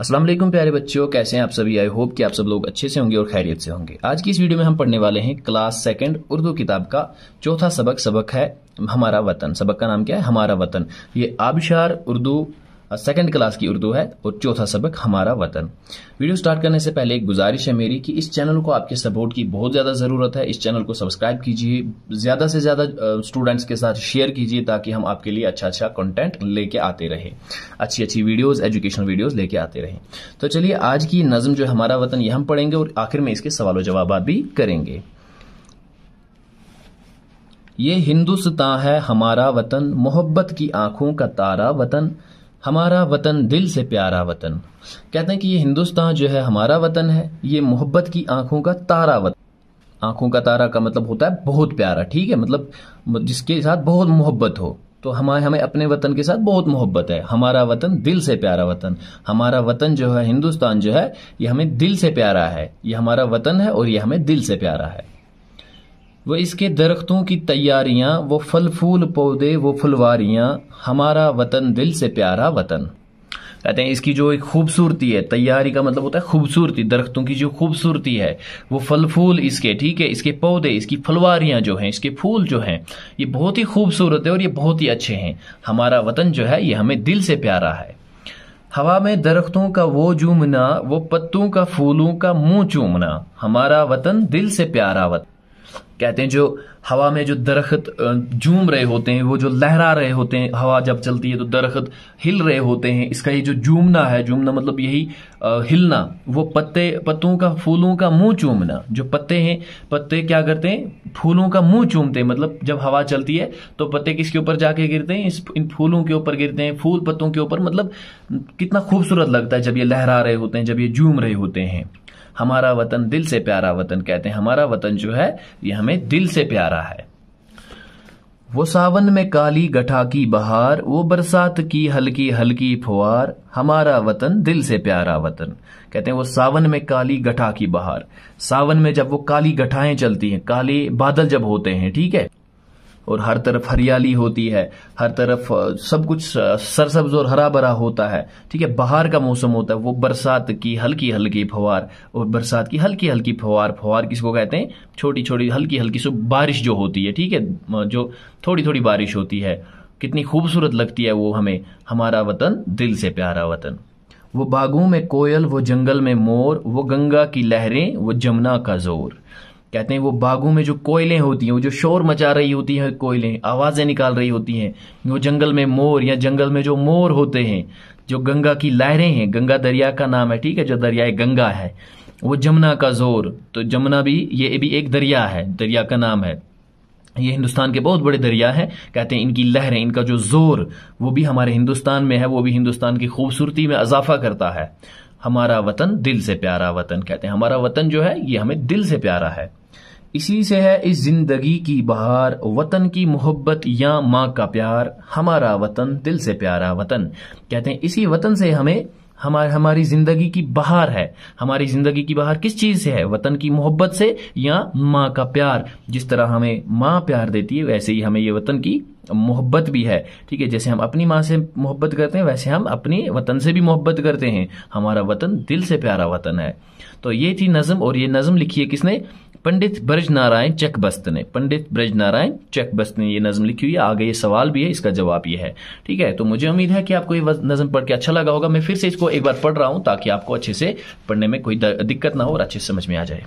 अस्सलाम वालेकुम प्यारे बच्चों कैसे हैं आप सभी आई होप कि आप सब लोग अच्छे से होंगे और खैरियत से होंगे आज की इस वीडियो में हम पढ़ने वाले हैं क्लास सेकंड उर्दू किताब का चौथा सबक सबक है हमारा वतन सबक का नाम क्या है हमारा वतन ये आबशार उर्दू सेकंड क्लास की उर्दू है और चौथा सबक हमारा वतन वीडियो स्टार्ट करने से पहले एक गुजारिश है मेरी कि इस चैनल को आपके सपोर्ट की बहुत ज़्यादा ज़रूरत है इस चैनल को सब्सक्राइब कीजिए ज़्यादा से ज़्यादा स्टूडेंट्स के साथ शेयर कीजिए ताकि हम आपके लिए अच्छा अच्छा कंटेंट लेके आते रहे अच्छी अच्छी वीडियोज़ एजुकेशनल वीडियोज़ लेके आते रहे तो चलिए आज की नज़म जो हमारा वतन ये हम पढ़ेंगे और आखिर में इसके सवालों जवाब भी करेंगे ये हिंदुस्तान है हमारा वतन मोहब्बत की आंखों का तारा वतन हमारा वतन दिल से प्यारा वतन कहते हैं कि ये हिंदुस्तान जो है हमारा वतन है ये मोहब्बत की आंखों का तारा वतन आंखों का तारा का मतलब होता है बहुत प्यारा ठीक है मतलब जिसके साथ बहुत मोहब्बत हो तो हमारे हमें अपने वतन के साथ बहुत मोहब्बत है हमारा वतन दिल से प्यारा वतन हमारा वतन जो है हिंदुस्तान जो है ये हमें दिल से प्यारा है ये हमारा वतन है और ये हमें दिल से प्यारा है व इसके दरख्तों की तैयारियां वो फल फूल पौधे वो फुलवारियां हमारा वतन दिल से प्यारा वतन कहते हैं इसकी जो एक खूबसूरती है तैयारी का मतलब होता है खूबसूरती दरख्तों की जो खूबसूरती है वो फल फूल इसके ठीक है इसके पौधे इसकी फलवारियां जो हैं इसके फूल जो हैं ये बहुत ही खूबसूरत है और ये बहुत ही अच्छे हैं हमारा वतन जो है ये हमें दिल से प्यारा है हवा में दरख्तों का वो जूमना वो पत्तों का फूलों का मुंह चूमना हमारा वतन दिल से प्यारा वतन कहते हैं जो हवा में जो दरख्त झूम रहे होते हैं वो जो लहरा रहे होते हैं हवा जब चलती है तो दरख्त हिल रहे होते हैं इसका ये जो जूमना है झूमना मतलब यही हिलना वो पत्ते पत्तों का फूलों का मुंह चूमना जो पत्ते हैं पत्ते क्या करते हैं फूलों का मुंह चूमते हैं मतलब जब हवा चलती है तो पत्ते किसके ऊपर जाके गिरते हैं इस इन फूलों के ऊपर गिरते हैं फूल पत्तों के ऊपर मतलब कितना खूबसूरत लगता है जब ये लहरा रहे होते हैं जब ये झूम रहे होते हैं हमारा वतन दिल से प्यारा वतन कहते हैं हमारा वतन जो है ये हमें दिल से प्यारा है वो सावन में काली गठा की बहार वो बरसात की हल्की हल्की फुहार हमारा वतन दिल से प्यारा वतन कहते हैं वो सावन में काली गठा की बहार सावन में जब वो काली गठाएं चलती हैं काले बादल जब होते हैं ठीक है और हर तरफ हरियाली होती है हर तरफ सब कुछ सरसब्ज और हरा भरा होता है ठीक है बाहर का मौसम होता है वो बरसात की हल्की हल्की फवार और बरसात की हल्की हल्की फवार फवार किसको कहते हैं छोटी छोटी हल्की हल्की सो बारिश जो होती है ठीक है जो थोड़ी थोड़ी बारिश होती है कितनी खूबसूरत लगती है वो हमें हमारा वतन दिल से प्यारा वतन वो बागों में कोयल वो जंगल में मोर वो गंगा की लहरें वो जमुना का जोर कहते हैं वो बागों में जो कोयलें होती हैं वो जो शोर मचा रही होती हैं कोयलें आवाज़ें निकाल रही होती हैं वो जंगल में मोर या जंगल में जो मोर होते हैं जो गंगा की लहरें हैं गंगा दरिया का नाम है ठीक है जो दरियाए गंगा है वो जमुना का जोर तो जमुना भी ये भी एक दरिया है दरिया का नाम है ये हिंदुस्तान के बहुत बड़े दरिया है कहते हैं इनकी लहरें इनका जो जोर वो भी हमारे हिंदुस्तान में है वो भी हिंदुस्तान की खूबसूरती में इजाफा करता है हमारा वतन दिल से प्यारा वतन कहते हैं हमारा वतन जो है ये हमें दिल से प्यारा है इसी से है इस जिंदगी की बहार वतन की मोहब्बत या माँ का प्यार हमारा वतन दिल से प्यारा वतन कहते हैं इसी वतन से हमें हमारे हमारी जिंदगी की बहार है हमारी जिंदगी की बहार किस चीज से है वतन की मोहब्बत से या माँ का प्यार जिस तरह हमें माँ प्यार देती है वैसे ही हमें ये वतन की मोहब्बत भी है ठीक है जैसे हम अपनी माँ से मोहब्बत करते हैं वैसे हम अपने वतन से भी मोहब्बत करते हैं हमारा वतन दिल से प्यारा वतन है तो ये थी नज़म और ये नज़म लिखी है किसने पंडित ब्रज नारायण चकबस्त ने पंडित ब्रज नारायण चकबस्त ने ये नज्म लिखी हुई है आगे ये सवाल भी है इसका जवाब ये है ठीक है तो मुझे उम्मीद है कि आपको ये नज्म पढ़ के अच्छा लगा होगा मैं फिर से इसको एक बार पढ़ रहा हूँ ताकि आपको अच्छे से पढ़ने में कोई दिक्कत ना हो और अच्छे समझ में आ जाए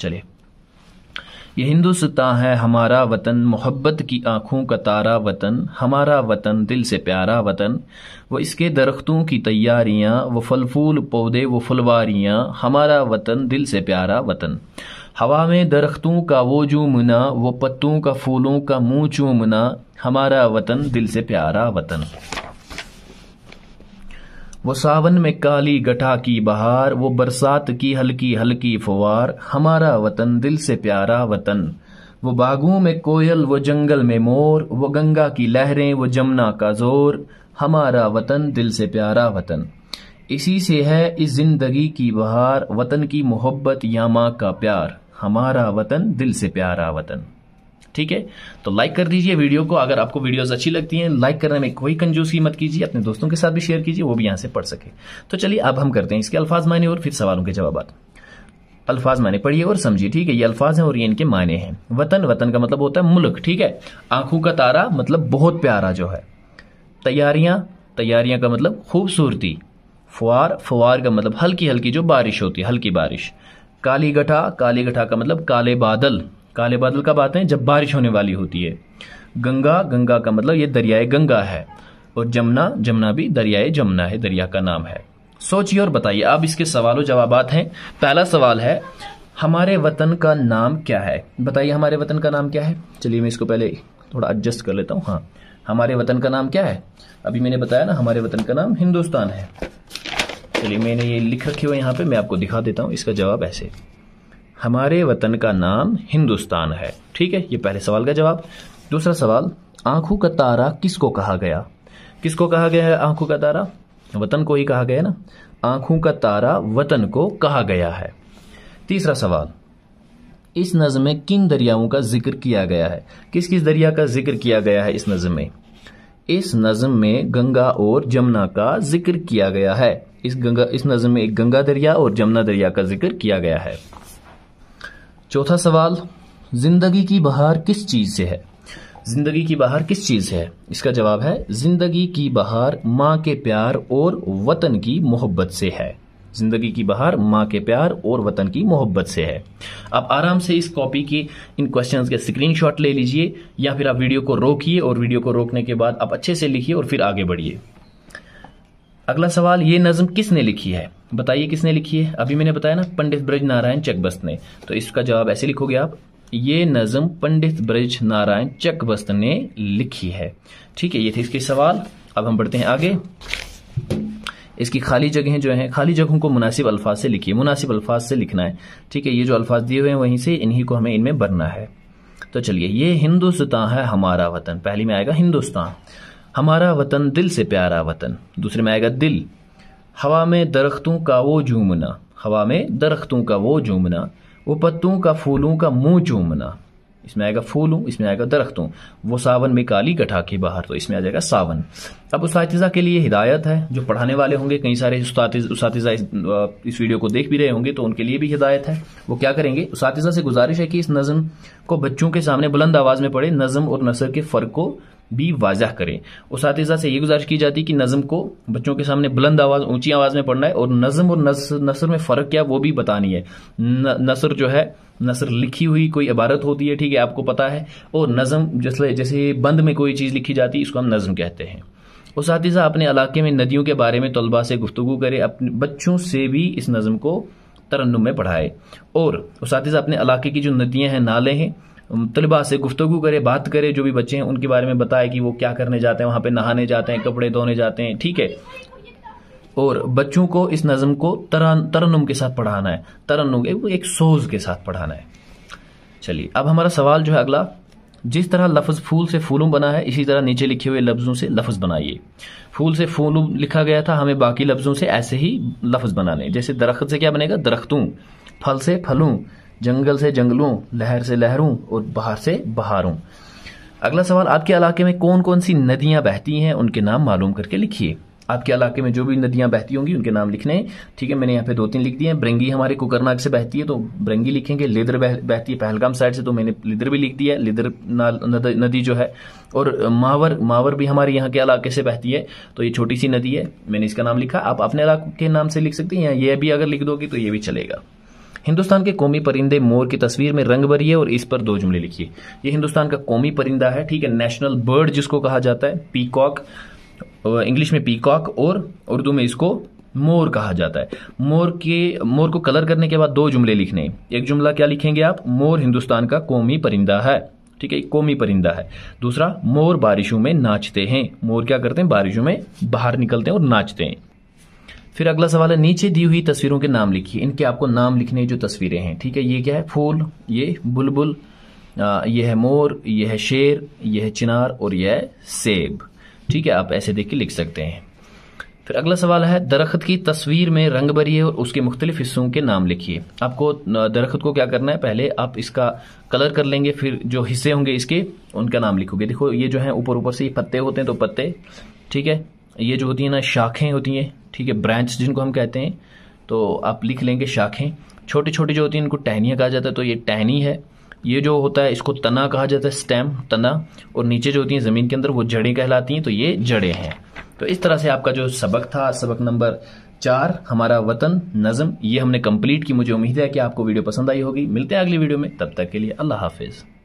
चलिए ये हिंदुस्तान है हमारा वतन मोहब्बत की आंखों का तारा वतन हमारा वतन दिल से प्यारा वतन वो इसके दरख्तों की तैयारियां वो फल फूल पौधे वो फुलवारियां हमारा वतन दिल से प्यारा वतन हवा में दरख्तों का वो मुना वो पत्तों का फूलों का मुँह चूमना हमारा वतन दिल से प्यारा वतन वो सावन में काली गठा की बहार वो बरसात की हल्की हल्की फुवार हमारा वतन दिल से प्यारा वतन वो बागों में कोयल वो जंगल में मोर वो गंगा की लहरें वो जमुना का जोर हमारा वतन दिल से प्यारा वतन इसी से है इस जिंदगी की बहार वतन की मोहब्बत या माँ का प्यार हमारा वतन दिल से प्यारा वतन ठीक है तो लाइक कर दीजिए वीडियो को अगर आपको वीडियोस अच्छी लगती हैं लाइक करने में कोई कंजूसी मत कीजिए अपने दोस्तों के साथ भी शेयर कीजिए वो भी यहां से पढ़ सके तो चलिए अब हम करते हैं इसके अल्फाज माने और फिर सवालों के जवाब अल्फाज माने पढ़िए और समझिए ठीक है ये अल्फाज हैं और ये इनके माने हैं वतन वतन का मतलब होता है मुल्क ठीक है आंखों का तारा मतलब बहुत प्यारा जो है तैयारियां तैयारियां का मतलब खूबसूरती फुआर फुआर का मतलब हल्की हल्की जो बारिश होती है हल्की बारिश काली गठा काली गठा का मतलब काले बादल काले बादल का बात है जब बारिश होने वाली होती है गंगा गंगा का मतलब ये दरियाए गंगा है और जमुना जमुना भी दरियाए जमुना है दरिया का नाम है सोचिए और बताइए अब इसके सवालों जवाब हैं पहला सवाल है हमारे वतन का नाम क्या है बताइए हमारे वतन का नाम क्या है चलिए मैं इसको पहले थोड़ा एडजस्ट कर लेता हूँ हाँ हमारे वतन का नाम क्या है अभी मैंने बताया ना हमारे वतन का नाम हिंदुस्तान है चलिए मैंने ये लिख रखे हुए यहाँ पे मैं आपको दिखा देता हूँ इसका जवाब ऐसे हमारे वतन का नाम हिंदुस्तान है ठीक है ये पहले सवाल का जवाब दूसरा सवाल आंखों का तारा किसको कहा गया किसको कहा गया है आंखों का तारा वतन को ही कहा गया ना आंखों का तारा वतन को कहा गया है तीसरा सवाल इस नज्म में किन दरियाओं का जिक्र किया गया है किस किस दरिया का जिक्र किया गया है इस नज़म में इस नज़म में गंगा और जमुना का जिक्र किया गया है इस गंगा इस नज़म में एक गंगा दरिया और जमुना दरिया का जिक्र किया गया है चौथा सवाल जिंदगी की बहार किस चीज़ से है जिंदगी की बहार किस चीज से है इसका जवाब है जिंदगी की बहार माँ के प्यार और वतन की मोहब्बत से है ज़िंदगी की बहार माँ के प्यार और वतन की मोहब्बत से है आप आराम से इस कॉपी की इन क्वेश्चंस के स्क्रीनशॉट ले लीजिए या फिर आप वीडियो को रोकिए और वीडियो को रोकने के बाद आप अच्छे से लिखिए और फिर आगे बढ़िए अगला सवाल ये नज़म किसने लिखी है बताइए किसने लिखी है अभी मैंने बताया ना पंडित ब्रज नारायण चकबस्त ने तो इसका जवाब ऐसे लिखोगे आप ये नज़म पंडित ब्रज नारायण चकबस्त ने लिखी है ठीक है ये थे इसके सवाल अब हम बढ़ते हैं आगे इसकी खाली जगहें जो हैं खाली जगहों को मुनासिब अल्फाज से लिखिए मुनासिब अल्फाज से लिखना है ठीक है ये जो अल्फाज दिए हुए हैं वहीं से इन्हीं को हमें इनमें भरना है तो चलिए ये हिंदुस्तान है हमारा वतन पहली में आएगा हिंदुस्तान हमारा वतन दिल से प्यारा वतन दूसरे में आएगा दिल हवा में दरख्तों का वो झूमना हवा में दरख्तों का वो झूमना वो पत्तों का फूलों का मुंह चूमना इसमें आएगा फूलों इसमें आएगा दरख्तों वो सावन में काली गठा के बाहर तो इसमें आ जाएगा सावन अब उसातिज़ा के लिए हिदायत है जो पढ़ाने वाले होंगे कई सारे उस इस वीडियो को देख भी रहे होंगे तो उनके लिए भी हिदायत है वो क्या करेंगे उसातिज़ा से गुजारिश है कि इस नज़म को बच्चों के सामने बुलंद आवाज़ में पढ़े नज़म और नसर के फ़र्क को भी वाजह करें उस से ये गुजारिश की जाती है कि नज़म को बच्चों के सामने बुलंद आवाज़ ऊंची आवाज़ में पढ़ना है और नज़म और नसर में फ़र्क क्या वो भी बतानी है नसर जो है नसर लिखी हुई कोई इबारत होती है ठीक है आपको पता है और नज़म जैसे जैसे बंद में कोई चीज़ लिखी जाती है इसको हम नज़म कहते हैं और साथ ही साथ अपने इलाके में नदियों के बारे में तलबा से गुफ्तु करें अपने बच्चों से भी इस नज़म को तरन्नुम में पढ़ाए और उस अपने इलाके की जो नदियाँ हैं नाले हैं तलबा से गुफ्तु करे बात करे जो भी बच्चे हैं उनके बारे में बताए कि वो क्या करने जाते हैं वहाँ पर नहाने जाते हैं कपड़े धोने जाते हैं ठीक है और बच्चों को इस नज़म को तरन के साथ पढ़ाना है तरन्नुम एक सोज के साथ पढ़ाना है चलिए अब हमारा सवाल जो है अगला जिस तरह लफ्ज़ फूल से फूलों बना है इसी तरह नीचे लिखे हुए लफ्ज़ों से लफ्ज़ बनाइए फूल से फूलों लिखा गया था हमें बाकी लफ्ज़ों से ऐसे ही लफ्ज़ बनाने जैसे दरख्त से क्या बनेगा दरख्तों फल से फलों जंगल से जंगलों लहर से लहरों और बाहर से बहारों अगला सवाल आपके इलाके में कौन कौन सी नदियां बहती हैं उनके नाम मालूम करके लिखिए आपके इलाके में जो भी नदियां बहती होंगी उनके नाम लिखने हैं ठीक है मैंने यहाँ पे दो तीन लिख दिए हैं ब्रंगी हमारे कुकरनाग से बहती है तो ब्रंगी लिखेंगे लिदर बह, बहती है पहलगाम साइड से तो मैंने लिदर भी लिख दिया है लिदर नदी जो है और मावर मावर भी हमारे यहाँ के इलाके से बहती है तो ये छोटी सी नदी है मैंने इसका नाम लिखा आप अपने इलाके के नाम से लिख सकते हैं या ये भी अगर लिख दोगे तो ये भी चलेगा हिंदुस्तान के कौमी परिंदे मोर की तस्वीर में रंग भरिए और इस पर दो जुमले लिखिए ये हिंदुस्तान का कौमी परिंदा है ठीक है नेशनल बर्ड जिसको कहा जाता है पीकॉक इंग्लिश में पीकॉक और उर्दू में इसको मोर कहा जाता है मोर के मोर को कलर करने के बाद दो जुमले लिखने एक जुमला क्या लिखेंगे आप मोर हिंदुस्तान का कौमी परिंदा है ठीक है कौमी परिंदा है दूसरा मोर बारिशों में नाचते हैं मोर क्या करते हैं बारिशों में बाहर निकलते हैं और नाचते हैं फिर अगला सवाल है नीचे दी हुई तस्वीरों के नाम लिखिए इनके आपको नाम लिखने जो तस्वीरें हैं ठीक है ये क्या है फूल ये बुलबुल यह है मोर यह है शेर यह है चिनार और यह है सेब ठीक है आप ऐसे देख के लिख सकते हैं फिर अगला सवाल है दरख्त की तस्वीर में रंग भरिए और उसके मुख्तलिफ हिस्सों के नाम लिखिए आपको दरख्त को क्या करना है पहले आप इसका कलर कर लेंगे फिर जो हिस्से होंगे इसके उनका नाम लिखोगे देखो ये जो है ऊपर ऊपर से ये पत्ते होते हैं तो पत्ते ठीक है ये जो होती है ना शाखें होती हैं ठीक है ब्रांच जिनको हम कहते हैं तो आप लिख लेंगे शाखें छोटी छोटी जो होती हैं इनको टहनिया कहा जाता है तो ये टहनी है ये जो होता है इसको तना कहा जाता है स्टेम तना और नीचे जो होती हैं ज़मीन के अंदर वो जड़ें कहलाती हैं तो ये जड़ें हैं तो इस तरह से आपका जो सबक था सबक नंबर चार हमारा वतन नज़म ये हमने कंप्लीट की मुझे उम्मीद है कि आपको वीडियो पसंद आई होगी मिलते हैं अगली वीडियो में तब तक के लिए अल्लाह हाफिज़